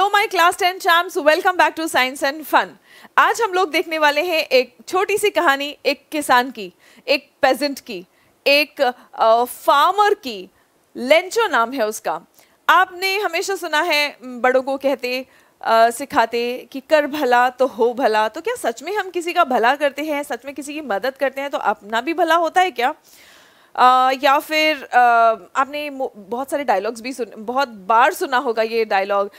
Hello my class ten champs welcome back to science and fun आज हम लोग देखने वाले हैं एक छोटी सी कहानी एक किसान की एक पेजेंट की एक फार्मर की लेंचो नाम है उसका आपने हमेशा सुना है बड़ों को कहते आ, सिखाते कि कर भला तो हो भला तो क्या सच में हम किसी का भला करते हैं सच में किसी की मदद करते हैं तो अपना भी भला होता है क्या या फिर आपने बहुत सारे डायलॉग्स भी सुन बहुत बार सुना होगा ये डायलॉग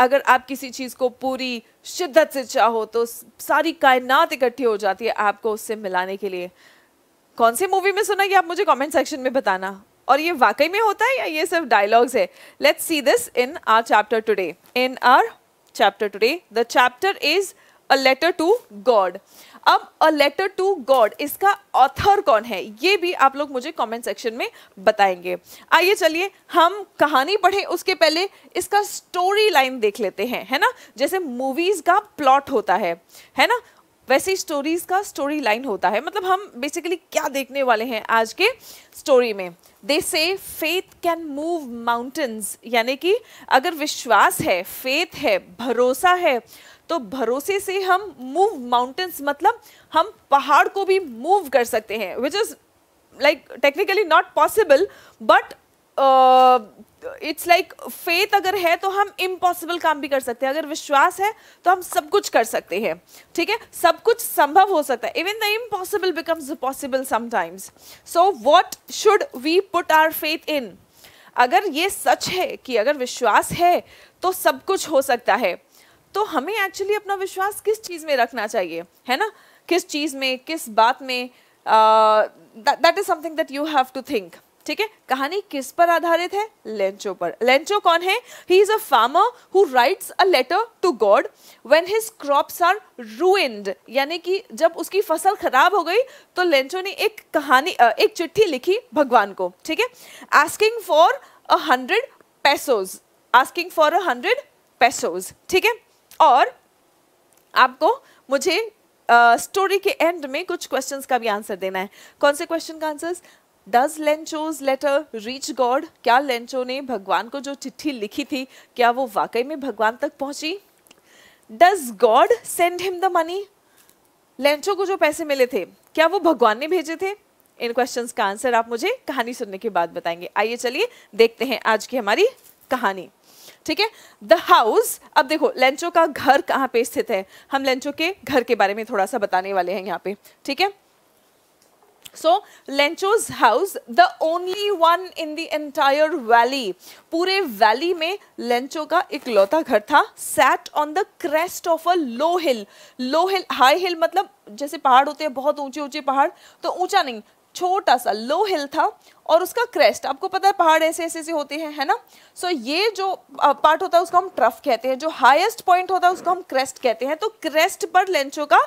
अगर आप किसी चीज़ को पूरी शिद्दत से चाहो तो सारी कायनात इकट्ठी हो जाती है आपको उससे मिलाने के लिए कौन सी मूवी में सुना ये आप मुझे कमेंट सेक्शन में बताना और ये वाकई में होता है या ये सिर्फ डायलॉग्स है let's see this in our chapter today in our chapter today the chapter is a letter to God अब अ लेटर टू गॉड इसका ऑथर कौन है ये भी आप लोग मुझे कमेंट सेक्शन में बताएंगे आइए चलिए हम कहानी पढ़ें उसके पहले इसका स्टोरी लाइन देख लेते हैं है ना जैसे मूवीज का प्लॉट होता है है ना वैसे स्टोरीज का स्टोरी लाइन होता है मतलब हम बेसिकली क्या देखने वाले हैं आज के स्टोरी में दे से फेथ कैन मूव माउंटेन्स यानी कि अगर विश्वास है फेथ है भरोसा है तो भरोसे से हम मूव माउंटेन्स मतलब हम पहाड़ को भी मूव कर सकते हैं which is like technically not possible but it's like faith अगर है तो हम इम्पॉसिबल काम भी कर सकते हैं अगर विश्वास है तो हम सब कुछ कर सकते हैं ठीक है सब कुछ संभव हो सकता है even the impossible becomes possible sometimes so what should we put our faith in अगर ये सच है कि अगर विश्वास है तो सब कुछ हो सकता है तो हमें एक्चुअली अपना विश्वास किस चीज़ में रखना चाहिए है ना किस चीज़ में किस बात में that is something that you have to think ठीक है कहानी किस पर आधारित है लेंचो पर लेंचो कौन है he is a farmer who writes a letter to God when his crops are ruined यानी कि जब उसकी फसल खराब हो गई तो लेंचो ने एक कहानी एक चिट्ठी लिखी भगवान को ठीक है asking for a hundred pesos asking for a hundred pesos ठीक है और आपको मुझे स्टोरी uh, के एंड में कुछ क्वेश्चंस का भी आंसर देना है कौन से क्वेश्चन का answers does Lencho's letter reach God क्या लेंचो ने भगवान को जो चिट्ठी लिखी थी क्या वो वाकई में भगवान तक पहुंची does God send him the money Lencho को जो पैसे मिले थे क्या वो भगवान ने भेजे थे इन क्वेश्चन का आंसर आप मुझे कहानी सुनने के बाद बताएंगे आइए चलिए देखते हैं आज की हमारी कहानी ठीक है द हाउस अब देखो लेंचो का घर कहाँ पे स्थित है हम लेंचो के घर के बारे में थोड़ा सा बताने वाले हैं यहाँ पे ठीक है so Lencho's house the only one in the entire valley पूरे वैली में लेंचो का एक लौता घर था sat on the crest of a low hill low hill high hill मतलब जैसे पहाड़ होते हैं बहुत ऊंचे ऊंचे पहाड़ तो ऊंचा नहीं छोटा सा लो हिल था और उसका क्रेस्ट आपको पता है पहाड़ ऐसे ऐसे ऐसे होते हैं है ना सो so, ये जो पार्ट होता है उसको हम ट्रफ कहते हैं जो हाईएस्ट पॉइंट होता है उसको हम क्रेस्ट कहते हैं तो क्रेस्ट पर लेंचो का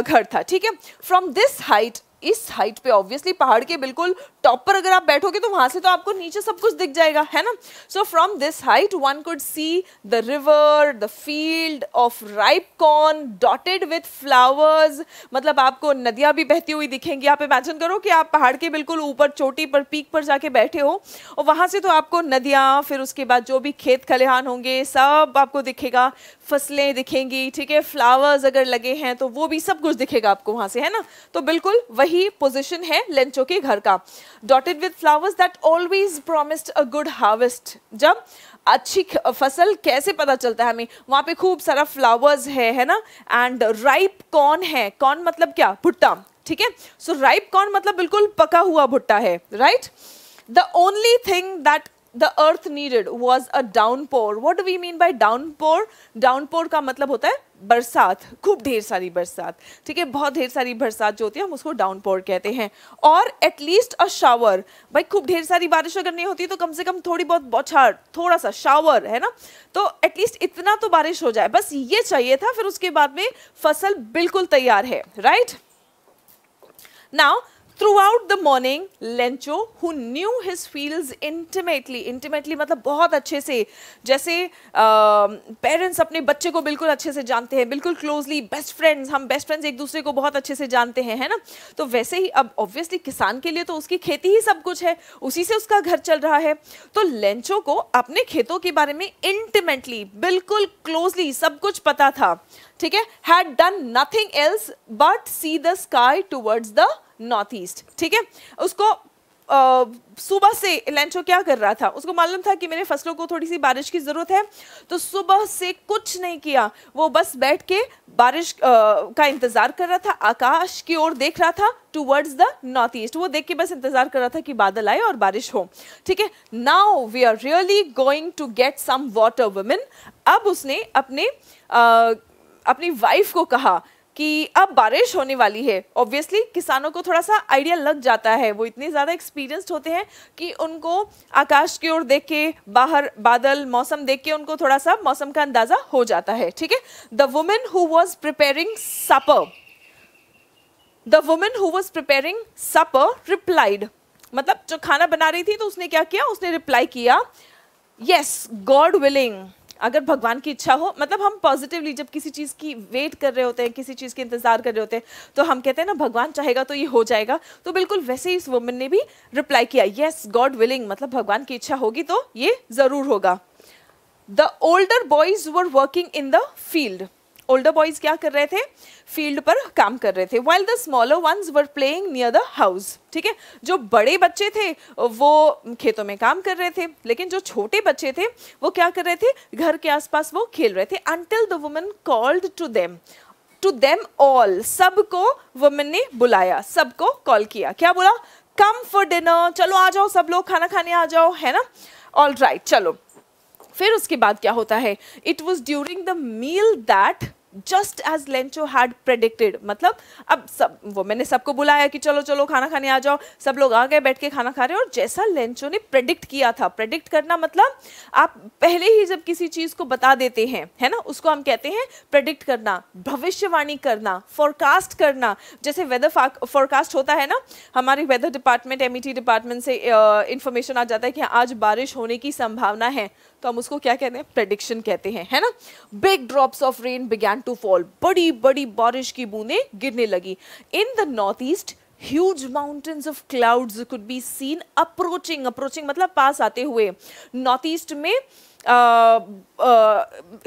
घर था ठीक है फ्रॉम दिस हाइट इस हाइट पे ऑब्वियसली पहाड़ के बिल्कुल टॉप पर अगर आप बैठोगे तो वहां से तो आपको नीचे सब कुछ दिख जाएगा है ना so from this height one could see the river the field of ripe corn dotted with flowers मतलब आपको नदियां भी बहती हुई दिखेंगी आप इमेजिन करो कि आप पहाड़ के बिल्कुल ऊपर चोटी पर पीक पर जाके बैठे हो और वहां से तो आपको नदियां फिर उसके बाद जो भी खेत खलिहान होंगे सब आपको दिखेगा फसलें दिखेंगी ठीक है फ्लावर्स अगर लगे हैं तो वो भी सब कुछ दिखेगा आपको वहाँ से है ना तो बिल्कुल वही पोजिशन है लेंचो के घर का dotted with flowers that always promised a good harvest जब अच्छी फसल कैसे पता चलता है हमें वहाँ पे खूब सारा फ्लावर्स है है ना एंड राइप कॉर्न है कॉर्न मतलब क्या भुट्टा ठीक है सो राइप कॉर्न मतलब बिल्कुल पका हुआ भुट्टा है right the only thing that the earth needed was a downpour. What do we mean by downpour? Downpour का मतलब होता है बरसात खूब ढेर सारी बरसात ठीक है बहुत ढेर सारी बरसात जो होती है हम उसको डाउनपोर कहते हैं और एटलीस्ट अ शावर भाई खूब ढेर सारी बारिश अगर नहीं होती तो कम से कम थोड़ी बहुत बौछार थोड़ा सा शावर है ना तो एटलीस्ट इतना तो बारिश हो जाए बस ये चाहिए था फिर उसके बाद में फसल बिल्कुल तैयार है right now throughout the morning Lencho who knew his fields intimately intimately मतलब बहुत अच्छे से जैसे पेरेंट्स अपने बच्चे को बिल्कुल अच्छे से जानते हैं बिल्कुल क्लोजली बेस्ट फ्रेंड्स हम बेस्ट फ्रेंड्स एक दूसरे को बहुत अच्छे से जानते हैं है ना तो वैसे ही अब ऑब्वियसली किसान के लिए तो उसकी खेती ही सब कुछ है उसी से उसका घर चल रहा है तो लेंचो को अपने खेतों के बारे में इंटीमेटली बिल्कुल क्लोजली सब कुछ पता था ठीक है had done nothing else but see the sky towards the north east ठीक है उसको सुबह से लेंचो क्या कर रहा था उसको मालूम था कि मेरे फसलों को थोड़ी सी बारिश की ज़रूरत है तो सुबह से कुछ नहीं किया वो बस बैठ के बारिश आ, का इंतज़ार कर रहा था आकाश की ओर देख रहा था टूवर्ड्स द नॉर्थ ईस्ट वो देख के बस इंतज़ार कर रहा था कि बादल आए और बारिश हो ठीक है now we are really going to get some water women अब उसने अपने आ, अपनी वाइफ को कहा कि अब बारिश होने वाली है ऑब्वियसली किसानों को थोड़ा सा आइडिया लग जाता है वो इतने ज़्यादा एक्सपीरियंस्ड होते हैं कि उनको आकाश की ओर देख के बाहर बादल मौसम देख के उनको थोड़ा सा मौसम का अंदाज़ा हो जाता है ठीक है the women who was preparing supper the women who was preparing supper replied मतलब जो खाना बना रही थी तो उसने क्या किया उसने रिप्लाई किया येस गॉड विलिंग अगर भगवान की इच्छा हो मतलब हम पॉजिटिवली जब किसी चीज़ की वेट कर रहे होते हैं किसी चीज़ के इंतज़ार कर रहे होते हैं तो हम कहते हैं ना भगवान चाहेगा तो ये हो जाएगा तो बिल्कुल वैसे ही इस वुमेन ने भी रिप्लाई किया येस गॉड विलिंग मतलब भगवान की इच्छा होगी तो ये ज़रूर होगा the older boys were working in the field older boys क्या कर रहे थे फील्ड पर काम कर रहे थे while the smaller ones were playing near the house ठीक है जो बड़े बच्चे थे वो खेतों में काम कर रहे थे लेकिन जो छोटे बच्चे थे वो क्या कर रहे थे घर के आसपास वो खेल रहे थे until the woman called to them to them all सबको वुमेन ने बुलाया सबको कॉल किया क्या बोला कम फॉर डिनर चलो आ जाओ सब लोग खाना खाने आ जाओ है ना ऑल राइट right, चलो फिर उसके बाद क्या होता है it was during the meal that just as Lencho had predicted मतलब अब सब वो मैंने सबको बुलाया कि चलो चलो खाना खाने आ जाओ सब लोग आ गए बैठ के खाना खा रहे और जैसा लेंचो ने प्रेडिक्ट किया था प्रेडिक्ट करना मतलब आप पहले ही जब किसी चीज़ को बता देते हैं है ना उसको हम कहते हैं प्रेडिक्ट करना भविष्यवाणी करना फोरकास्ट करना जैसे वेदर फोरकास्ट होता है ना हमारे वेदर डिपार्टमेंट एम डिपार्टमेंट से इंफॉर्मेशन uh, आ जाता है कि आज बारिश होने की संभावना है तो हम उसको क्या कहते हैं प्रेडिक्शन कहते हैं है ना big drops of rain began to fall बड़ी बड़ी बारिश की बूंदें गिरने लगी in the north east huge mountains of clouds could be seen approaching approaching मतलब पास आते हुए नॉर्थ ईस्ट में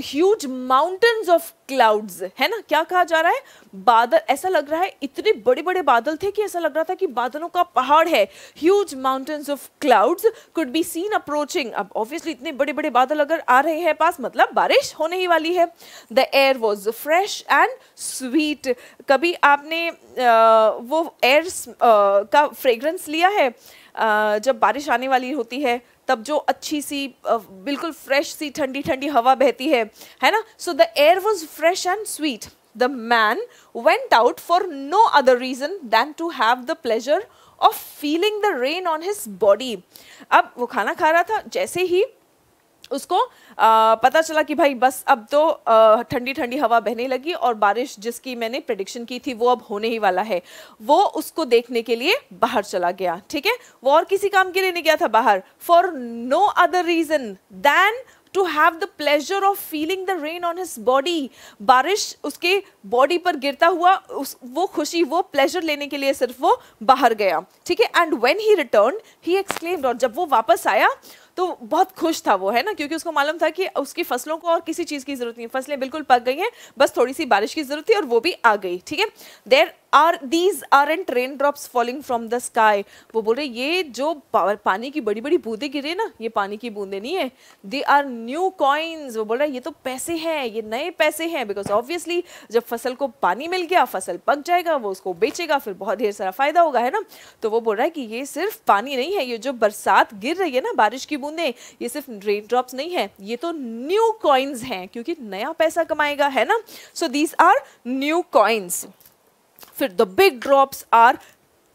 ह्यूज माउंटेन्स ऑफ क्लाउड्स है ना क्या कहा जा रहा है बादल ऐसा लग रहा है इतने बड़े बड़े बादल थे कि ऐसा लग रहा था कि बादलों का पहाड़ है huge mountains of clouds could be seen approaching अब ऑब्वियसली इतने बड़े बड़े बादल अगर आ रहे हैं पास मतलब बारिश होने ही वाली है the air was fresh and sweet कभी आपने आ, uh, वो एयर uh, का फ्रेगरेंस लिया है आ, uh, जब बारिश आने वाली होती है तब जो अच्छी सी बिल्कुल फ्रेश सी ठंडी ठंडी हवा बहती है है ना so the air was fresh and sweet the man went out for no other reason than to have the pleasure of feeling the rain on his body अब वो खाना खा रहा था जैसे ही उसको आ, पता चला कि भाई बस अब तो ठंडी ठंडी हवा बहने लगी और बारिश जिसकी मैंने प्रडिक्शन की थी वो अब होने ही वाला है वो उसको देखने के लिए बाहर चला गया ठीक है वो और किसी काम के लिए नहीं गया था बाहर for no other reason than to have the pleasure of feeling the rain on his body बारिश उसके बॉडी पर गिरता हुआ उस वो खुशी वो प्लेजर लेने के लिए सिर्फ वो बाहर गया ठीक है and when he return he exclaimed और जब वो वापस आया तो बहुत खुश था वो है ना क्योंकि उसको मालूम था कि उसकी फसलों को और किसी चीज़ की ज़रूरत नहीं है फसलें बिल्कुल पक गई हैं बस थोड़ी सी बारिश की ज़रूरत थी और वो भी आ गई ठीक है there are these are and rain drops falling from the sky वो बोल रहे ये जो पानी की बड़ी बड़ी बूंदे गिरे ना ये पानी की बूंदे नहीं है दे आर न्यू कॉइन्स वो बोल रहे ये तो पैसे हैं ये नए पैसे हैं बिकॉज ऑब्वियसली जब फसल को पानी मिल गया फसल पक जाएगा वो उसको बेचेगा फिर बहुत ढेर सारा फायदा होगा है ना तो वो बोल रहा है कि ये सिर्फ पानी नहीं है ये जो बरसात गिर रही है ना बारिश की बूंदे ये सिर्फ रेन ड्रॉप्स नहीं है ये तो न्यू कॉइन्स हैं क्योंकि नया पैसा कमाएगा है ना so these are new coins फिर the big drops are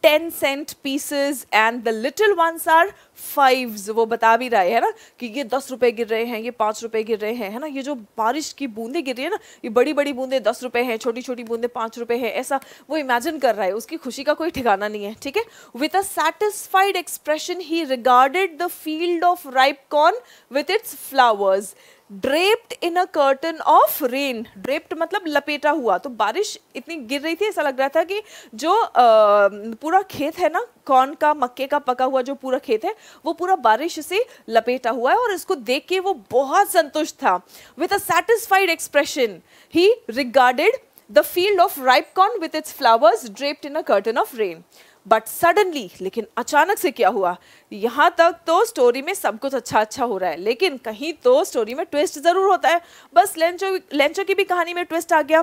ten cent pieces and the little ones are five वो बता भी रहा है ना कि ये दस रुपए गिर रहे हैं ये पाँच रुपए गिर रहे हैं है ना ये जो बारिश की बूंदे गिर रही है ना ये बड़ी बड़ी बूंदे दस रुपए हैं छोटी छोटी बूंदे पाँच रुपए हैं ऐसा वो इमेजिन कर रहा है उसकी खुशी का कोई ठिकाना नहीं है ठीक है with a satisfied expression he regarded the field of ripe corn with its flowers draped in a curtain of rain draped मतलब लपेटा हुआ तो बारिश इतनी गिर रही थी ऐसा लग रहा था कि जो आ, पूरा खेत है ना कॉर्न का मक्के का पका हुआ जो पूरा खेत है वो पूरा बारिश से लपेटा हुआ है और इसको देख के वो बहुत संतुष्ट था with a satisfied expression he regarded the field of ripe corn with its flowers draped in a curtain of rain but suddenly लेकिन अचानक से क्या हुआ यहाँ तक तो स्टोरी में सब कुछ अच्छा अच्छा हो रहा है लेकिन कहीं तो स्टोरी में ट्विस्ट ज़रूर होता है बस लेंचो लेंचो की भी कहानी में ट्विस्ट आ गया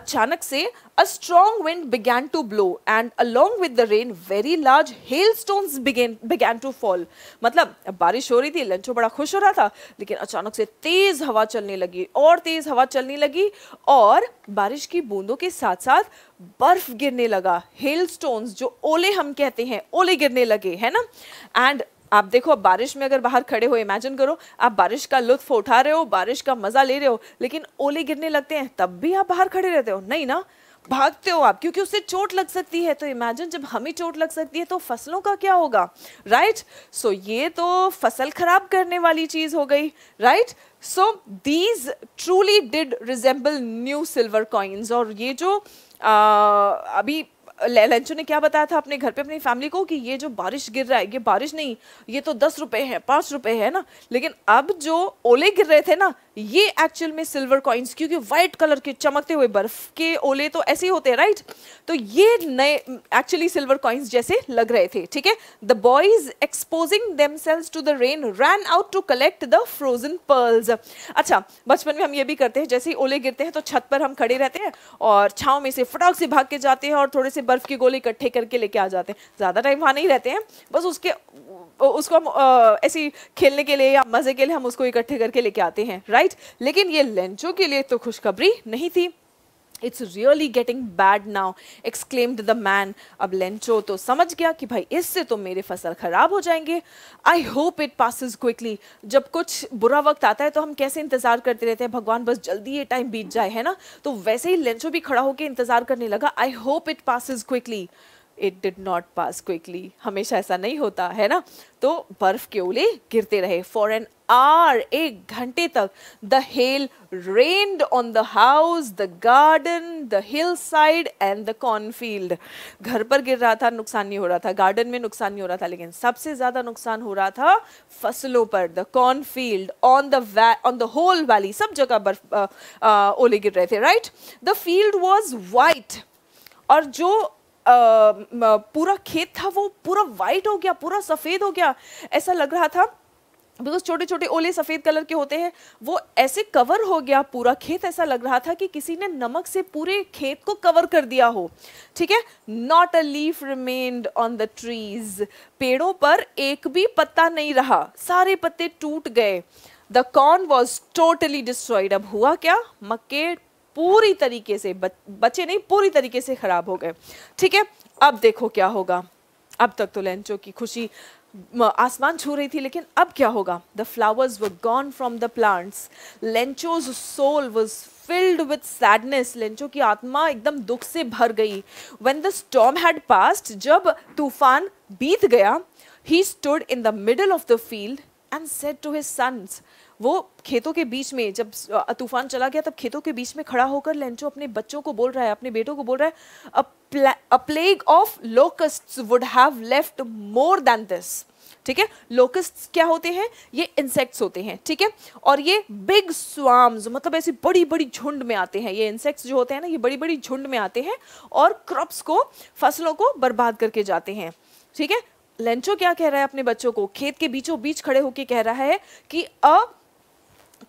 अचानक से a strong wind began to blow and along with the rain very large hail stones began to fall मतलब बारिश हो रही थी लेंचो बड़ा खुश हो रहा था लेकिन अचानक से तेज़ हवा चलने लगी और तेज़ हवा चलने लगी और बारिश की बूंदों के साथ साथ बर्फ गिरने लगा हेल स्टोन्स जो ओल ओले हम कहते हैं ओले गिरने लगे है ना एंड आप देखो अब बारिश में अगर बाहर खड़े हो इमेजिन करो आप बारिश का लुत्फ उठा रहे हो बारिश का मज़ा ले रहे हो लेकिन ओले गिरने लगते हैं तब भी आप बाहर खड़े रहते हो नहीं ना भागते हो आप क्योंकि उससे चोट लग सकती है तो इमेजिन जब हमें चोट लग सकती है तो फसलों का क्या होगा राइट right? सो so, ये तो फसल खराब करने वाली चीज हो गई right so these truly did resemble new silver coins और ये जो आ, अभी लेंचो ने क्या बताया था अपने घर पे अपनी फैमिली को कि ये जो बारिश गिर रहा है ये बारिश नहीं ये तो दस रुपए है पांच रुपए है ना लेकिन अब जो ओले गिर रहे थे ना ये एक्चुअल में सिल्वर कॉइन्स क्योंकि व्हाइट कलर के चमकते हुए बर्फ के ओले तो ऐसे ही होते हैं राइट तो ये नए एक्चुअली सिल्वर कॉइन्स जैसे लग रहे थे ठीक है the boys exposing them to the rain ran out to collect the frozen pearls अच्छा बचपन में हम ये भी करते हैं जैसे ही ओले गिरते हैं तो छत पर हम खड़े रहते हैं और छाव में से फटाक से भाग के जाते हैं और थोड़े से बर्फ के गोले इकट्ठे करके लेके आ जाते हैं ज़्यादा टाइम वहां नहीं रहते हैं बस उसके उसको हम ऐसे खेलने के लिए या मज़े के लिए हम उसको इकट्ठे करके लेके आते हैं राइट राइट लेकिन ये लेंचो के लिए तो खुशखबरी नहीं थी it's really getting bad now exclaimed the man अब लेंचो तो समझ गया कि भाई इससे तो मेरे फसल खराब हो जाएंगे I hope it passes quickly जब कुछ बुरा वक्त आता है तो हम कैसे इंतजार करते रहते हैं भगवान बस जल्दी ये टाइम बीत जाए है ना तो वैसे ही लेंचो भी खड़ा होकर इंतजार करने लगा I hope it passes quickly it did not pass quickly हमेशा ऐसा नहीं होता है ना तो बर्फ के ओले गिरते रहे फॉर एन आर एक घंटे तक the hail rained on the house the garden the hill side and the cornfield घर पर गिर रहा था नुकसान नहीं हो रहा था गार्डन में नुकसान नहीं हो रहा था लेकिन सबसे ज़्यादा नुकसान हो रहा था फसलों पर the cornfield on the on the whole valley सब जगह बर्फ ओले गिर रहे थे right the field was white और जो पूरा खेत था वो पूरा वाइट हो गया पूरा सफ़ेद हो गया ऐसा लग रहा था बिकॉज छोटे छोटे ओले सफ़ेद कलर के होते हैं वो ऐसे कवर हो गया पूरा खेत ऐसा लग रहा था कि किसी ने नमक से पूरे खेत को कवर कर दिया हो ठीक है not a leaf remained on the trees पेड़ों पर एक भी पत्ता नहीं रहा सारे पत्ते टूट गए the corn was totally destroyed अब हुआ क्या मक्के पूरी तरीके से बचे नहीं पूरी तरीके से ख़राब हो गए ठीक है अब देखो क्या होगा अब तक तो लेंचो की खुशी आसमान छू रही थी लेकिन अब क्या होगा the flowers were gone from the plants Lencho's soul was filled with sadness Lencho की आत्मा एकदम दुख से भर गई when the storm had passed जब तूफान बीत गया he stood in the middle of the field and said to his sons वो खेतों के बीच में जब तूफान चला गया तब खेतों के बीच में खड़ा होकर लेंचो अपने बच्चों को बोल रहा है अपने बेटों को बोल रहा है a plague of locust would have left more than this ठीक है लोकस्ट क्या होते हैं ये इंसेक्ट्स होते हैं ठीक है और ये बिग स्वाम्स मतलब ऐसी बड़ी बड़ी झुंड में आते हैं ये इंसेक्ट्स जो होते हैं ना ये बड़ी बड़ी झुंड में आते हैं और क्रॉप्स को फसलों को बर्बाद करके जाते हैं ठीक है लेंचो क्या कह रहा है अपने बच्चों को खेत के बीचों बीच खड़े होकर कह रहा है कि a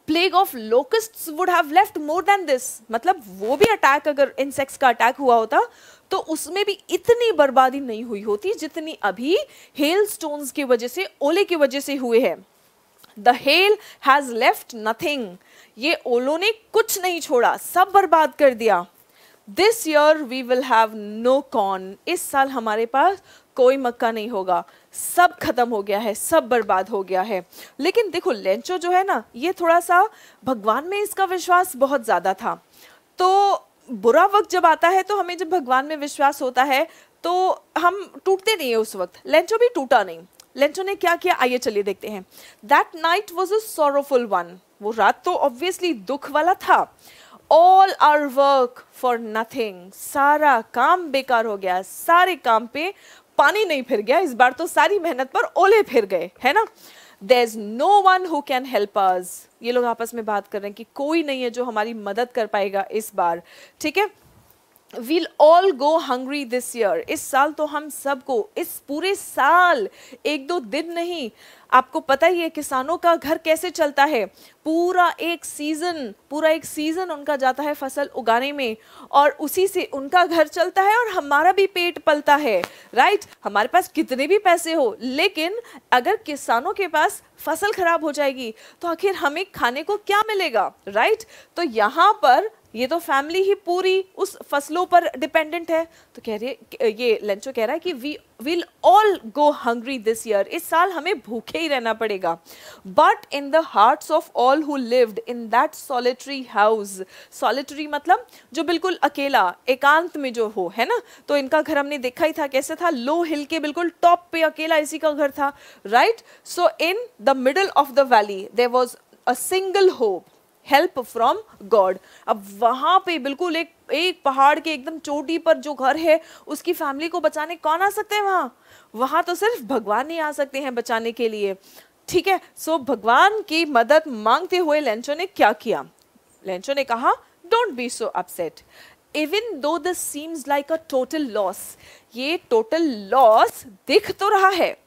plague of locust would have left more than this मतलब वो भी अटैक अगर इंसेक्ट्स का अटैक हुआ होता तो उसमें भी इतनी बर्बादी नहीं हुई होती जितनी अभी हेल स्टोन्स की वजह से ओले की वजह से हुए हैं the hail has left nothing ये ओलो ने कुछ नहीं छोड़ा सब बर्बाद कर दिया this year we will have no corn इस साल हमारे पास कोई मक्का नहीं होगा सब खत्म हो गया है सब बर्बाद हो गया है लेकिन देखो लेंचो जो है ना ये थोड़ा सा भगवान में इसका विश्वास बहुत ज़्यादा था तो बुरा वक्त जब आता है तो हमें जब भगवान में विश्वास होता है तो हम टूटते नहीं है उस वक्त लेंचो भी टूटा नहीं लेंचो ने क्या किया आइए चलिए देखते हैं that night was a sorrowful one वो रात तो ऑब्वियसली दुख वाला था all our work for nothing सारा काम बेकार हो गया सारे काम पे पानी नहीं फिर गया इस बार तो सारी मेहनत पर ओले फिर गए है ना there is no one who can help us ये लोग आपस में बात कर रहे हैं कि कोई नहीं है जो हमारी मदद कर पाएगा इस बार ठीक है we'll all go hungry this year इस साल तो हम सबको इस पूरे साल एक दो दिन नहीं आपको पता ही है किसानों का घर कैसे चलता है पूरा एक सीज़न पूरा एक सीज़न उनका जाता है फसल उगाने में और उसी से उनका घर चलता है और हमारा भी पेट पलता है राइट हमारे पास कितने भी पैसे हो लेकिन अगर किसानों के पास फसल खराब हो जाएगी तो आखिर हमें खाने को क्या मिलेगा राइट तो यहाँ पर ये तो फैमिली ही पूरी उस फसलों पर डिपेंडेंट है तो कह रही है ये लंचो कह रहा है कि we will all go hungry this year इस साल हमें भूखे ही रहना पड़ेगा but in the hearts of all who lived in that solitary house solitary मतलब जो बिल्कुल अकेला एकांत में जो हो है ना तो इनका घर हमने देखा ही था कैसे था लो हिल के बिल्कुल टॉप पे अकेला इसी का घर था right so in the middle of the valley there was a single hope help from God अब वहाँ पे बिल्कुल एक एक पहाड़ के एकदम चोटी पर जो घर है उसकी फैमिली को बचाने कौन आ सकते हैं वहाँ वहाँ तो सिर्फ भगवान ही आ सकते हैं बचाने के लिए ठीक है सो so, भगवान की मदद मांगते हुए लेंचो ने क्या किया लेंचो ने कहा don't be so upset even though this seems like a total loss ये टोटल लॉस दिख तो रहा है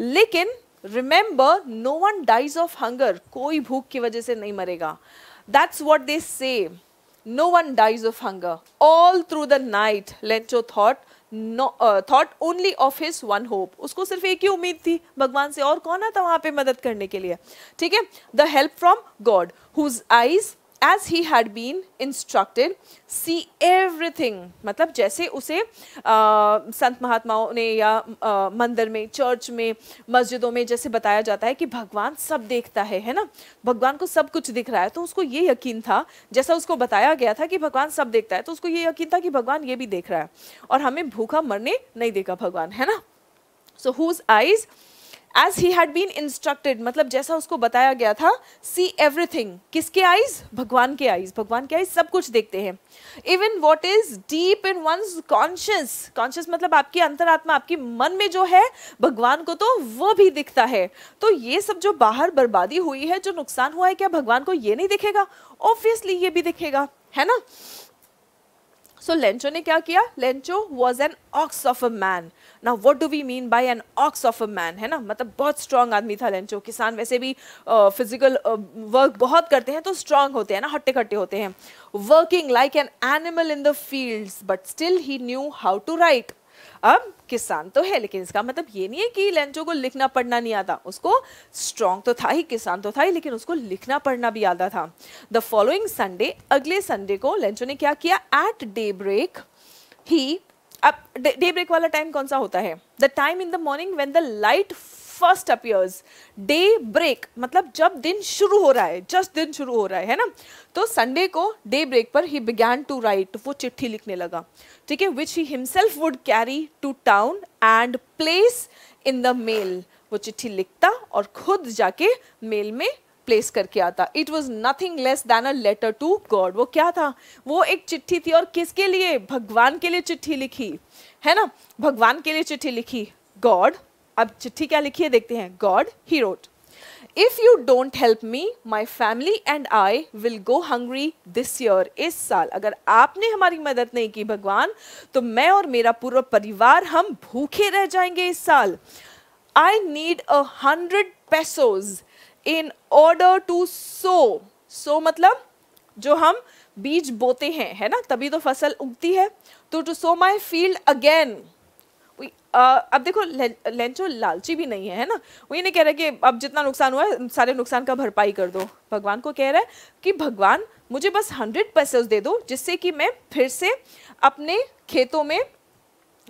लेकिन remember no one dies of hunger कोई भूख की वजह से नहीं मरेगा that's what they say no one dies of hunger all through the night Lencho thought thought only of his one hope उसको सिर्फ एक ही उम्मीद थी भगवान से और कौन आता वहां पे मदद करने के लिए ठीक है the help from God whose eyes as he had been instructed see everything मतलब जैसे उसे आ, संत महात्माओं ने या आ, मंदिर में चर्च में मस्जिदों में जैसे बताया जाता है कि भगवान सब देखता है है ना भगवान को सब कुछ दिख रहा है तो उसको ये यकीन था जैसा उसको बताया गया था कि भगवान सब देखता है तो उसको ये यकीन था कि भगवान ये भी देख रहा है और हमें भूखा मरने नहीं देगा भगवान है ना so whose eyes as he had been instructed मतलब जैसा उसको बताया गया था सी एवरीथिंग किसके आईज भगवान के आईज भगवान के आईज सब कुछ देखते हैं even what is deep in one's conscience conscience मतलब आपकी अंतरात्मा आपकी मन में जो है भगवान को तो वो भी दिखता है तो ये सब जो बाहर बर्बादी हुई है जो नुकसान हुआ है क्या भगवान को ये नहीं दिखेगा ऑब्वियसली ये भी दिखेगा है ना सो लेंचो ने क्या किया Lencho was an ox of a man ना what do we mean by an ox of a man है ना मतलब बहुत स्ट्रांग आदमी था लेंचो किसान वैसे भी फिजिकल uh, वर्क uh, बहुत करते हैं तो स्ट्रांग होते हैं ना हट्टे खट्टे होते हैं working like an animal in the field but still he knew how to write अब किसान तो है लेकिन इसका मतलब ये नहीं है कि लेंचो को लिखना पढ़ना नहीं आता उसको स्ट्रॉन्ग तो था ही किसान तो था ही लेकिन उसको लिखना पढ़ना भी आता था द फॉलोइंग संडे अगले संडे को लेंचो ने क्या किया एट डे ब्रेक ही अब डे ब्रेक वाला टाइम कौन सा होता है the time in the morning when the light first appears day break मतलब जब दिन शुरू हो रहा है जस्ट दिन शुरू हो रहा है है ना तो संडे को डे ब्रेक पर ही बिगैन टू राइट वो चिट्ठी लिखने लगा ठीक है which he himself would carry to town and place in the mail वो चिट्ठी लिखता और खुद जाके मेल में प्लेस करके आता it was nothing less than a letter to God वो क्या था वो एक चिट्ठी थी और किसके लिए भगवान के लिए चिट्ठी लिखी है ना भगवान के लिए चिट्ठी लिखी गॉड अब चिट्ठी क्या लिखी है देखते हैं God he wrote if you don't help me my family and I will go hungry this year इस साल अगर आपने हमारी मदद नहीं की भगवान तो मैं और मेरा पूरा परिवार हम भूखे रह जाएंगे इस साल I need a hundred pesos in order to sow sow मतलब जो हम बीज बोते हैं है ना तभी तो फसल उगती है तो to sow my field again अब देखो लेंचो लालची भी नहीं है है ना वो ये नहीं कह रहा कि अब जितना नुकसान हुआ है सारे नुकसान का भरपाई कर दो भगवान को कह रहा है कि भगवान मुझे बस हंड्रेड पैसे दे दो जिससे कि मैं फिर से अपने खेतों में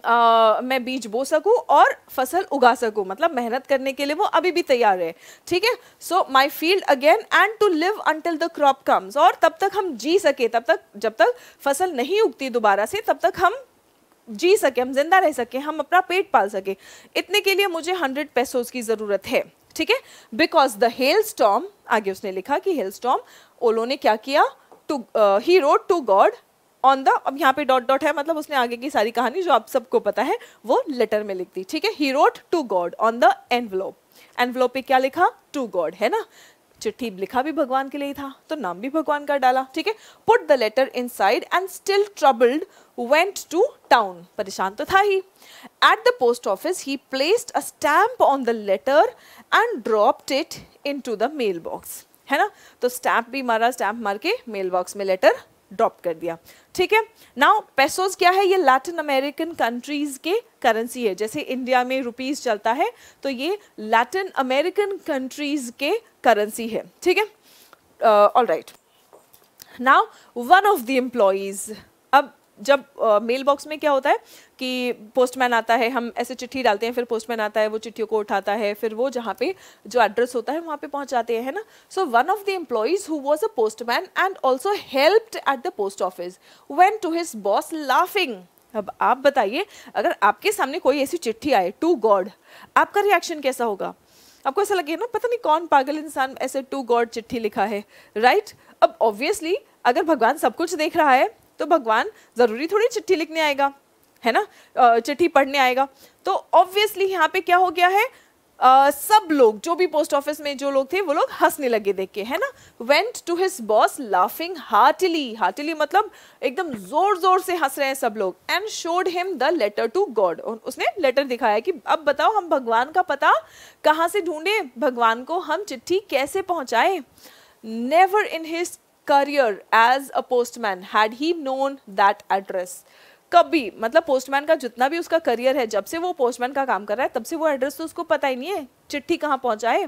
आ, मैं बीज बो सकूं और फसल उगा सकूं मतलब मेहनत करने के लिए वो अभी भी तैयार है ठीक है so my field again and to live until the crop comes और तब तक हम जी सके तब तक जब तक फसल नहीं उगती दोबारा से तब तक हम जी सके हम जिंदा रह सके हम अपना पेट पाल सके इतने के लिए मुझे हंड्रेड पेसोज की ज़रूरत है ठीक है बिकॉज द हेल स्टॉम आगे उसने लिखा कि हेल स्टॉम ओलो ने क्या किया to he wrote to God on the अब यहाँ पे डॉट डॉट है मतलब उसने आगे की सारी कहानी जो आप सबको पता है वो लेटर में लिख दी ठीक है he wrote to God on the envelope envelope पे क्या लिखा टू गॉड है ना चिट्ठी लिखा भी भगवान के लिए था तो नाम भी भगवान का डाला ठीक है put the letter inside and still troubled went to town परेशान तो था ही at the post office he placed a stamp on the letter and dropped it into the mailbox है ना तो स्टैम्प भी मारा stamp मार के मेल बॉक्स में लेटर ड्रॉप कर दिया ठीक है नाउ पैसोज क्या है ये लैटिन अमेरिकन कंट्रीज के करेंसी है जैसे इंडिया में रुपीज चलता है तो ये लैटिन अमेरिकन कंट्रीज के करेंसी है ठीक है all right now one of the employees अब जब मेल बॉक्स में क्या होता है कि पोस्टमैन आता है हम ऐसे चिट्ठी डालते हैं फिर पोस्टमैन आता है वो चिट्ठियों को उठाता है फिर वो जहाँ पे जो एड्रेस होता है वहाँ पे पहुँच जाते हैं ना so one of the employees who was a postman and also helped at the post office went to his boss laughing अब आप बताइए अगर आपके सामने कोई ऐसी चिट्ठी आए टू गॉड आपका रिएक्शन कैसा होगा आपको ऐसा लगे ना पता नहीं कौन पागल इंसान ऐसे टू गॉड चिट्ठी लिखा है राइट right? अब ऑब्वियसली अगर भगवान सब कुछ देख रहा है तो भगवान ज़रूरी थोड़ी चिट्ठी लिखने आएगा है ना चिट्ठी पढ़ने आएगा तो ऑब्वियसली यहाँ पे क्या हो गया है Uh, सब लोग जो भी पोस्ट ऑफिस में जो लोग थे वो लोग हंसने लगे देख के है ना went to his boss laughing heartily heartily मतलब एकदम जोर जोर से हंस रहे हैं सब लोग and showed him the letter to God उसने लेटर दिखाया कि अब बताओ हम भगवान का पता कहाँ से ढूंढे भगवान को हम चिट्ठी कैसे पहुंचाए never in his career as a postman had he known that address कभी मतलब पोस्टमैन का जितना भी उसका करियर है जब से वो पोस्टमैन का काम कर रहा है तब से वो एड्रेस तो उसको पता ही नहीं है चिट्ठी कहाँ पहुँचाए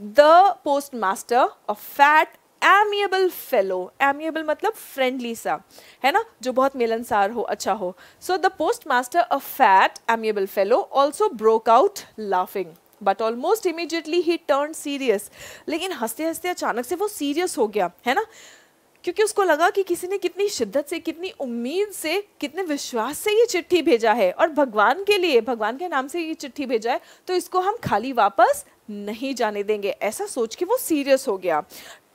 the postmaster a fat amiable fellow amiable मतलब फ्रेंडली सा है ना जो बहुत मिलनसार हो अच्छा हो so the postmaster a fat amiable fellow also broke out laughing but almost immediately he turn serious लेकिन हंसते हंसते अचानक से वो सीरियस हो गया है ना क्योंकि उसको लगा कि किसी ने कितनी शिद्दत से कितनी उम्मीद से कितने विश्वास से ये चिट्ठी भेजा है और भगवान के लिए भगवान के नाम से ये चिट्ठी भेजा है तो इसको हम खाली वापस नहीं जाने देंगे ऐसा सोच के वो सीरियस हो गया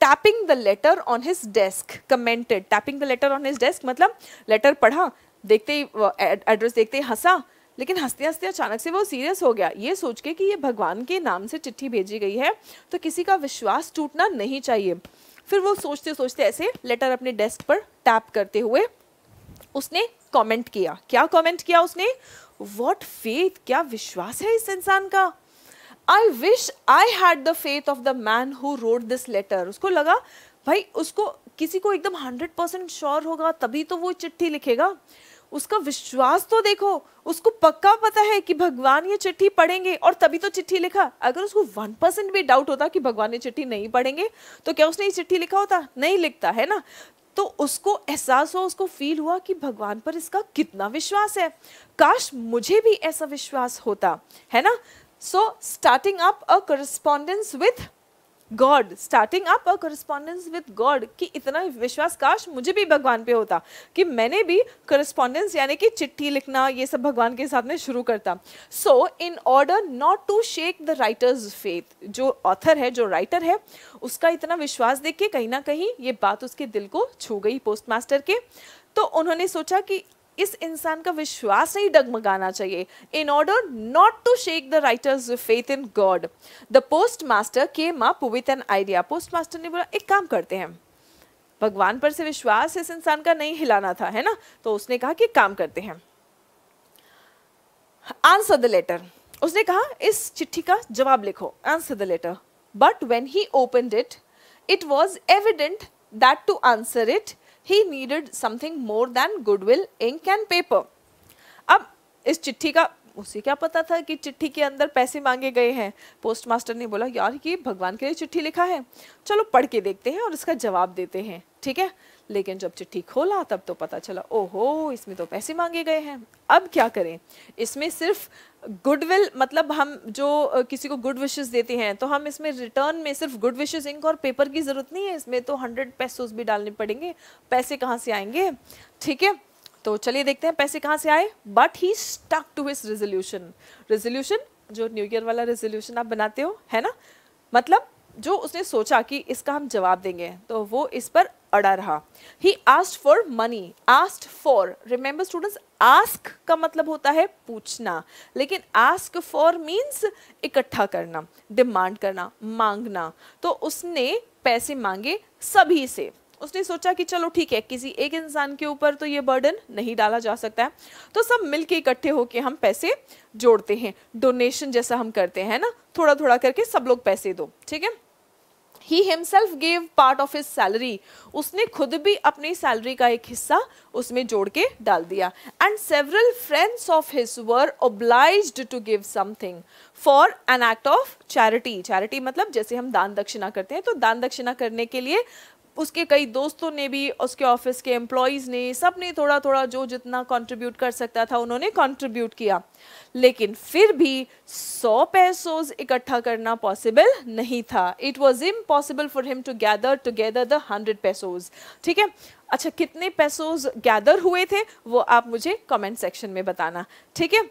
tapping the letter on his desk commented tapping the letter on his desk मतलब लेटर पढ़ा देखते ही एड्रेस देखते ही हंसा लेकिन हंसते हंसते अचानक से वो सीरियस हो गया ये सोच के कि ये भगवान के नाम से चिट्ठी भेजी गई है तो किसी का विश्वास टूटना नहीं चाहिए फिर वो सोचते सोचते ऐसे लेटर अपने डेस्क पर टैप करते हुए उसने कमेंट किया क्या कमेंट किया उसने वॉट फेथ क्या विश्वास है इस इंसान का I wish I had the faith of the man who wrote this letter उसको लगा भाई उसको किसी को एकदम हंड्रेड परसेंट श्योर होगा तभी तो वो चिट्ठी लिखेगा उसका विश्वास तो देखो उसको पक्का पता है कि भगवान ये चिट्ठी पढ़ेंगे और तभी तो चिट्ठी लिखा अगर उसको वन परसेंट भी डाउट होता कि भगवान ये चिट्ठी नहीं पढ़ेंगे तो क्या उसने ये चिट्ठी लिखा होता नहीं लिखता है ना तो उसको एहसास हुआ उसको फील हुआ कि भगवान पर इसका कितना विश्वास है काश मुझे भी ऐसा विश्वास होता है ना so starting up a correspondence with God starting up a correspondence with God कि इतना विश्वास काश मुझे भी भगवान पे होता कि मैंने भी करस्पॉन्डेंस यानी कि चिट्ठी लिखना ये सब भगवान के साथ में शुरू करता so in order not to shake the writer's faith जो ऑथर है जो राइटर है उसका इतना विश्वास देख के कहीं ना कहीं ये बात उसके दिल को छू गई पोस्ट मास्टर के तो उन्होंने सोचा कि इस इंसान का विश्वास नहीं डगमगाना चाहिए in order not to shake the writer's faith in God the postmaster came up with an idea postmaster ने बोला एक काम करते हैं भगवान पर से विश्वास इस इंसान का नहीं हिलाना था है ना तो उसने कहा कि काम करते हैं आंसर द लेटर उसने कहा इस चिट्ठी का जवाब लिखो answer the letter but when he open it it was evident that to answer it he needed something more than goodwill ink and paper अब इस चिट्ठी का उसे क्या पता था कि चिट्ठी के अंदर पैसे मांगे गए हैं पोस्टमास्टर ने बोला यार ये भगवान के लिए चिट्ठी लिखा है चलो पढ़ के देखते हैं और इसका जवाब देते हैं ठीक है लेकिन जब चिट्ठी खोला तब तो पता चला ओहो इसमें तो पैसे मांगे गए हैं अब क्या करें इसमें सिर्फ गुडविल मतलब हम जो किसी को गुड विशेस देते हैं तो हम इसमें रिटर्न में सिर्फ गुड विशेस इंक और पेपर की ज़रूरत नहीं है इसमें तो हंड्रेड पैसोज भी डालने पड़ेंगे पैसे कहाँ से आएंगे ठीक है तो चलिए देखते हैं पैसे कहाँ से आए but he stuck to his resolution resolution जो न्यू ईयर वाला रेजोल्यूशन आप बनाते हो है ना मतलब जो उसने सोचा कि इसका हम जवाब देंगे तो वो इस पर अड़ा रहा he asked for money asked for remember students ask का मतलब होता है पूछना लेकिन आस्क फॉर मीन्स इकट्ठा करना डिमांड करना मांगना तो उसने पैसे मांगे सभी से उसने सोचा कि चलो ठीक है किसी एक इंसान के ऊपर तो ये बर्डन नहीं डाला जा सकता है तो सब मिलके इकट्ठे होके हम पैसे जोड़ते हैं डोनेशन जैसा हम करते हैं ना थोड़ा थोड़ा करके सब लोग पैसे दो ठीक है he himself gave part of his salary उसने खुद भी अपनी सैलरी का एक हिस्सा उसमें जोड़ के डाल दिया and several friends of his were obliged to give something for an act of charity charity मतलब जैसे हम दान दक्षिणा करते हैं तो दान दक्षिणा करने के लिए उसके कई दोस्तों ने भी उसके ऑफिस के एम्प्लॉयज़ ने सब ने थोड़ा थोड़ा जो जितना कंट्रीब्यूट कर सकता था उन्होंने कंट्रीब्यूट किया लेकिन फिर भी सौ पैसोज इकट्ठा करना पॉसिबल नहीं था it was impossible for him to gather together the hundred pesos ठीक है अच्छा कितने पैसोज गैदर हुए थे वो आप मुझे कमेंट सेक्शन में बताना ठीक है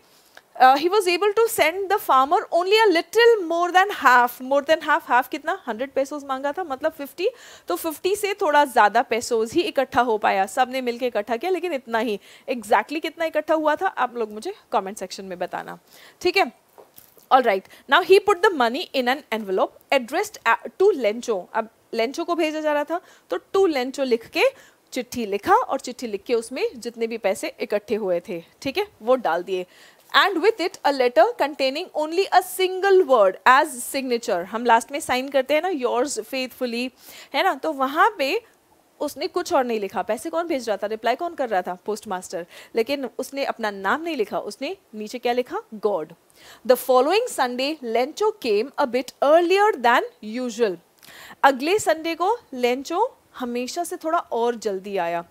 uh, he was able to send the farmer only a little more than half more than half half कितना 100 pesos मांगा था मतलब 50 तो 50 से थोड़ा ज़्यादा pesos ही इकट्ठा हो पाया सब ने मिलकर इकट्ठा किया लेकिन इतना ही एग्जैक्टली exactly कितना इकट्ठा हुआ था आप लोग मुझे कमेंट सेक्शन में बताना ठीक है all right now he put the money in an envelope addressed to Lencho अब लेंचो को भेजा जा रहा था तो टू लेंचो लिख के चिट्ठी लिखा और चिट्ठी लिख के उसमें जितने भी पैसे इकट्ठे हुए थे ठीक है वो डाल दिए and with it a letter containing only a single word as signature हम लास्ट में साइन करते हैं ना योर्स फेथफुली है ना तो वहाँ पे उसने कुछ और नहीं लिखा पैसे कौन भेज रहा था रिप्लाई कौन कर रहा था पोस्ट मास्टर लेकिन उसने अपना नाम नहीं लिखा उसने नीचे क्या लिखा God the following Sunday Lencho came a bit earlier than usual अगले संडे को लेंचो हमेशा से थोड़ा और जल्दी आया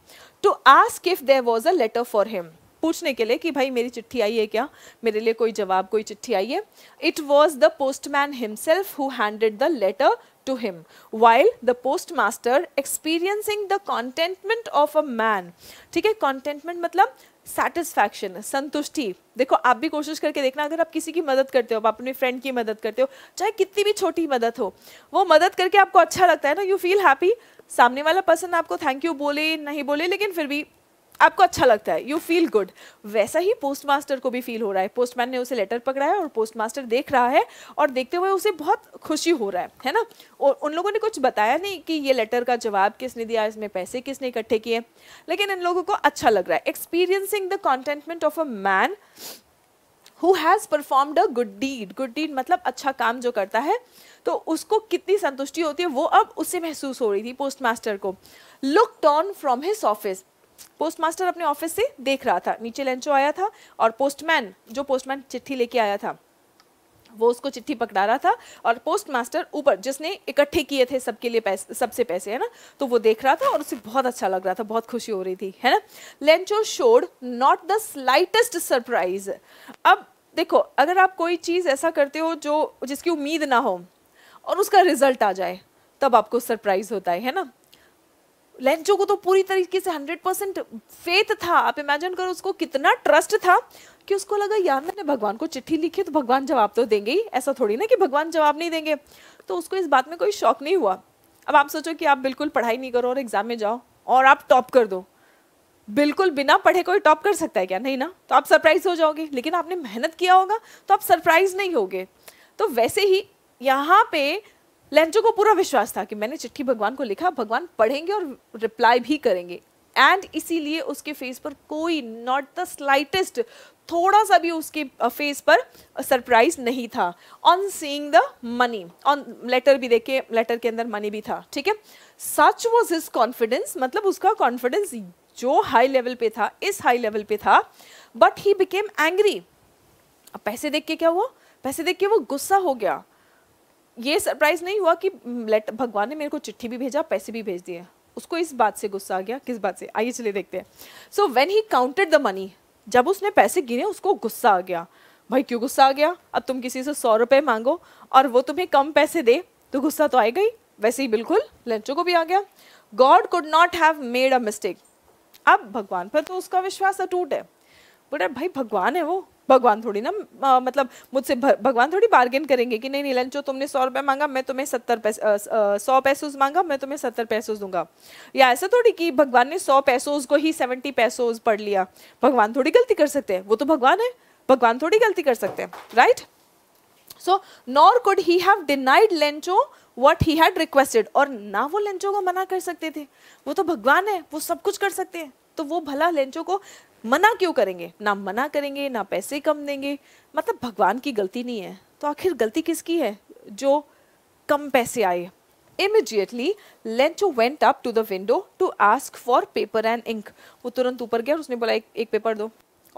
to ask if there was a letter for him पूछने के लिए कि भाई मेरी चिट्ठी आई है क्या मेरे लिए कोई जवाब कोई चिट्ठी आई है it was the postman himself who handed the letter him while the postmaster experiencing the contentment of a man ठीक है कॉन्टेंटमेंट मतलब सेटिस्फैक्शन संतुष्टि देखो आप भी कोशिश करके देखना अगर आप किसी की मदद करते हो आप अपने फ्रेंड की मदद करते हो चाहे कितनी भी छोटी मदद हो वो मदद करके आपको अच्छा लगता है ना यू फील हैप्पी सामने वाला पर्सन आपको थैंक यू बोले नहीं बोले लेकिन फिर भी आपको अच्छा लगता है यू फील गुड वैसा ही पोस्ट मास्टर को भी फील हो रहा है पोस्टमैन ने उसे लेटर पकड़ा है और पोस्ट मास्टर देख रहा है और देखते हुए उसे बहुत खुशी हो रहा है है ना और उन लोगों ने कुछ बताया नहीं कि ये लेटर का जवाब किसने दिया इसमें पैसे किसने इकट्ठे किए लेकिन इन लोगों को अच्छा लग रहा है experiencing the contentment of a man who has performed a good deed good deed मतलब अच्छा काम जो करता है तो उसको कितनी संतुष्टि होती है वो अब उससे महसूस हो रही थी पोस्ट मास्टर को looked on from his office postmaster अपने ऑफिस से देख रहा था नीचे लंचो आया था और पोस्टमैन जो पोस्टमैन चिट्ठी लेके आया था वो उसको चिट्ठी पकड़ा रहा था और पोस्टमास्टर ऊपर जिसने इकट्ठे किए थे सबके लिए पैसे सबसे पैसे है ना तो वो देख रहा था और उसे बहुत अच्छा लग रहा था बहुत खुशी हो रही थी है ना Lencho showed not the slightest surprise अब देखो अगर आप कोई चीज़ ऐसा करते हो जो जिसकी उम्मीद ना हो और उसका रिजल्ट आ जाए तब आपको सरप्राइज होता है है ना लेंचो को तो पूरी तरीके से हंड्रेड परसेंट फेथ था आप इमेजिन करो उसको कितना ट्रस्ट था कि उसको लगा यार मैंने भगवान को चिट्ठी लिखी तो भगवान जवाब तो देंगे ही ऐसा थोड़ी ना कि भगवान जवाब नहीं देंगे तो उसको इस बात में कोई शौक नहीं हुआ अब आप सोचो कि आप बिल्कुल पढ़ाई नहीं करो और एग्जाम में जाओ और आप टॉप कर दो बिल्कुल बिना पढ़े कोई टॉप कर सकता है क्या नहीं ना तो आप सरप्राइज हो जाओगे लेकिन आपने मेहनत किया होगा तो आप सरप्राइज नहीं होगे तो वैसे ही यहाँ पे लेंचो को पूरा विश्वास था कि मैंने चिट्ठी भगवान को लिखा भगवान पढ़ेंगे और रिप्लाई भी करेंगे एंड इसीलिए उसके फेस पर कोई नॉट द स्लाइटेस्ट थोड़ा सा भी उसके फेस पर सरप्राइज नहीं था on seeing the money on letter भी देखे लेटर के अंदर मनी भी था ठीक है सच वॉज हिज कॉन्फिडेंस मतलब उसका कॉन्फिडेंस जो हाई लेवल पे था इस हाई लेवल पे था बट ही बिकेम एंग्री पैसे देख के क्या हुआ पैसे देख के वो गुस्सा हो गया ये सरप्राइज नहीं हुआ कि लेट भगवान ने मेरे को चिट्ठी भी भेजा पैसे भी भेज दिए उसको इस बात से गुस्सा आ गया किस बात से आइए चले देखते हैं so when he counted the money जब उसने पैसे गिने उसको गुस्सा आ गया भाई क्यों गुस्सा आ गया अब तुम किसी से सौ रुपये मांगो और वो तुम्हें कम पैसे दे तो गुस्सा तो आएगा ही वैसे ही बिल्कुल लंचों को भी आ गया God could not have made a mistake अब भगवान पर तो उसका विश्वास अटूट है बट भाई भगवान है वो भगवान थोड़ी ना आ, मतलब मुझसे भगवान थोड़ी बार्गेन करेंगे कि नहीं नीलन जो तुमने सौ रुपये मांगा मैं तुम्हें सत्तर पैस सौ पैसोज मांगा मैं तुम्हें सत्तर पैसोज दूंगा या ऐसा थोड़ी कि भगवान ने सौ पैसोज को ही सेवेंटी पैसोज पढ़ लिया भगवान थोड़ी गलती कर सकते हैं वो तो भगवान है भगवान थोड़ी गलती कर सकते हैं right so nor could he have denied Lencho what he had requested और ना वो लेंचो को मना कर सकते थे वो तो भगवान है वो सब कुछ कर सकते हैं तो वो भला लेंचो को मना क्यों करेंगे ना मना करेंगे ना पैसे कम देंगे मतलब भगवान की गलती नहीं है तो आखिर गलती किसकी है जो कम पैसे आए immediately Lencho went up to the window to ask for paper and ink वो तुरंत ऊपर गया और उसने बोला एक, एक पेपर दो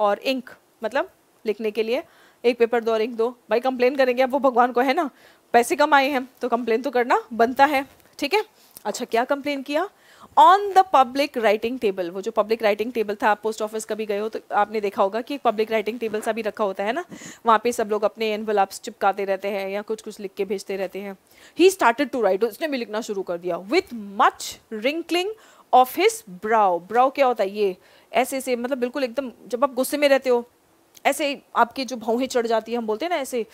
और इंक मतलब लिखने के लिए एक पेपर दो और इंक दो भाई कंप्लेन करेंगे अब वो भगवान को है ना पैसे कम आए हैं तो कंप्लेन तो करना बनता है ठीक है अच्छा क्या कंप्लेन किया on the public writing table वो जो पब्लिक राइटिंग टेबल था आप पोस्ट ऑफिस कभी गए हो तो आपने देखा होगा कि पब्लिक राइटिंग टेबल सा भी रखा होता है ना वहाँ पे सब लोग अपने एनवलाप्स चिपकाते रहते हैं या कुछ कुछ लिख के भेजते रहते हैं ही स्टार्टेड टू राइट उसने भी लिखना शुरू कर दिया with much wrinkling of his brow brow क्या होता है ये ऐसे ऐसे मतलब बिल्कुल एकदम जब आप गुस्से में रहते हो ऐसे आपके जो भावें चढ़ जाती है हम बोलते हैं ना ऐसे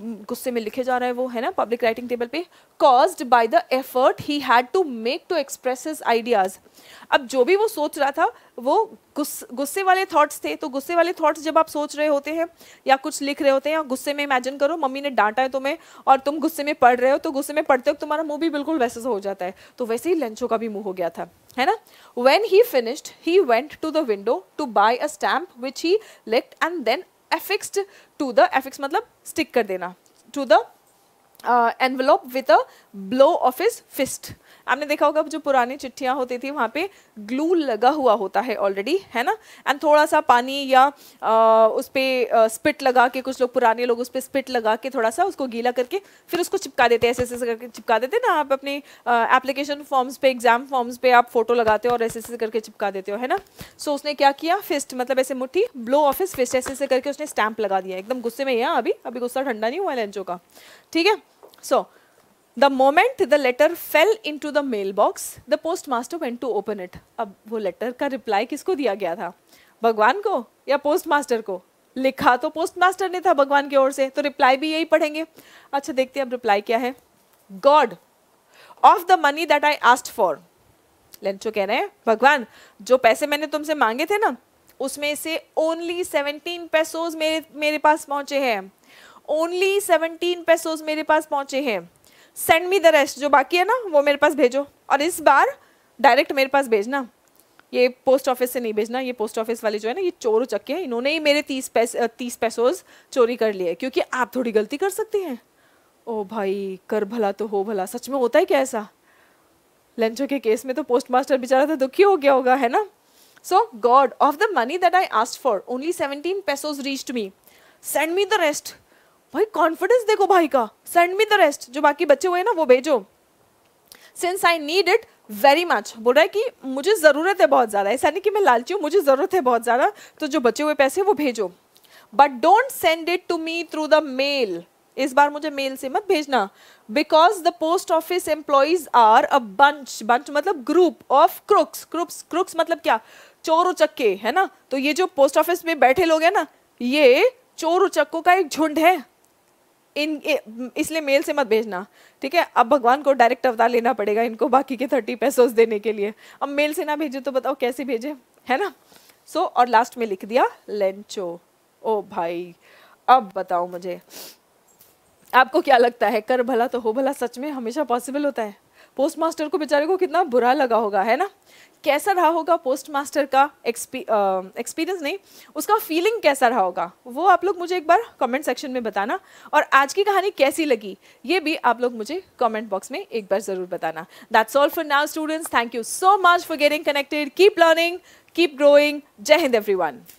गुस्से में लिखे जा रहे हैं वो है ना पब्लिक राइटिंग टेबल पे caused by the effort he had to make to express his ideas अब जो भी वो सोच रहा था वो गुस्से वाले थॉट्स थे तो गुस्से वाले थॉट्स जब आप सोच रहे होते हैं या कुछ लिख रहे होते हैं या गुस्से में इमेजिन करो मम्मी ने डांटा है तुम्हें और तुम गुस्से में पढ़ रहे हो तो गुस्से में पढ़ते हो तुम्हारा मुंह भी बिल्कुल वैसे हो जाता है तो वैसे ही लंचो का भी मुंह हो गया था है ना when he finished he went to the window to buy a stamp which he licked and then affixed to the affix मतलब स्टिक कर देना to the envelope with a blow of his fist आपने देखा होगा जो पुरानी चिट्ठियाँ होती थी वहाँ पे ग्लू लगा हुआ होता है ऑलरेडी है ना एंड थोड़ा सा पानी या आ, उस पर स्पिट लगा के कुछ लोग पुराने लोग उस पर स्पिट लगा के थोड़ा सा उसको गीला करके फिर उसको चिपका देते हैं ऐसे ऐसे करके चिपका देते ना आप अपने एप्लीकेशन फॉर्म्स पे एग्जाम फॉर्म्स पे आप फोटो लगाते हो और ऐसे ऐसे करके चिपका देते हो है ना सो उसने क्या किया फिस्ट मतलब ऐसे मुठ्ठी ब्लो ऑफ हिस फिस्ट ऐसे ऐसे करके उसने स्टैंप लगा दिया एकदम गुस्से में ही है अभी अभी गुस्सा ठंडा नहीं हुआ लंचों का ठीक है so so, the moment the letter fell into the mailbox the postmaster went to open it अब वो लेटर का रिप्लाई किसको दिया गया था भगवान को या पोस्ट मास्टर को लिखा तो पोस्ट मास्टर ने था भगवान की ओर से तो रिप्लाई भी यही पढ़ेंगे अच्छा देखते हैं अब रिप्लाई क्या है God of the money that I asked for Lencho कह रहे हैं भगवान जो पैसे मैंने तुमसे मांगे थे ना उसमें से ओनली सेवनटीन पैसोज मेरे मेरे पास पहुंचे हैं ओनली सेवनटीन पैसोज मेरे पास पहुंचे हैं सेंड मी द रेस्ट जो बाकी है ना वो मेरे पास भेजो और इस बार डायरेक्ट मेरे पास भेजना ये पोस्ट ऑफिस से नहीं भेजना ये पोस्ट ऑफिस वाले जो है ना ये चोर चक्के हैं इन्होंने ही मेरे तीस पैस तीस पैसोज चोरी कर लिए क्योंकि आप थोड़ी गलती कर सकती हैं ओ भाई कर भला तो हो भला सच में होता है क्या ऐसा लंचों के केस में तो पोस्ट मास्टर बेचारा तो दुखी हो गया होगा है ना so God of the money that I asked for only seventeen pesos reach me send me the rest भाई कॉन्फिडेंस देखो भाई का सेंड मी द रेस्ट जो बाकी बचे हुए ना वो भेजो since I need it very much बोल रहा है कि मुझे ज़रूरत है बहुत ज़्यादा ऐसा नहीं कि मैं लालची हूँ मुझे ज़रूरत है बहुत ज़्यादा तो जो बचे हुए पैसे वो भेजो but don't send it to me through the mail इस बार मुझे मेल से मत भेजना because the post office employees are a bunch bunch मतलब group of crooks crooks crooks मतलब क्या चोर उचक्के है ना तो ये जो पोस्ट ऑफिस में बैठे लोग हैं ना ये चोर उचक्कों का एक झुंड है इन इसलिए मेल से मत भेजना ठीक है अब भगवान को डायरेक्ट अवतार लेना पड़ेगा इनको बाकी के थर्टी पैसोस देने के लिए अब मेल से ना भेजे तो बताओ कैसे भेजे है ना सो so, और लास्ट में लिख दिया लेंचो ओ भाई अब बताओ मुझे आपको क्या लगता है कर भला तो हो भला सच में हमेशा पॉसिबल होता है पोस्टमास्टर को बेचारे को कितना बुरा लगा होगा है ना कैसा रहा होगा पोस्ट मास्टर का एक्सपीरियंस नहीं उसका फीलिंग कैसा रहा होगा वो आप लोग मुझे एक बार कमेंट सेक्शन में बताना और आज की कहानी कैसी लगी ये भी आप लोग मुझे कमेंट बॉक्स में एक बार ज़रूर बताना that's all for now students thank you so much for getting connected keep learning keep growing जय हिंद एवरी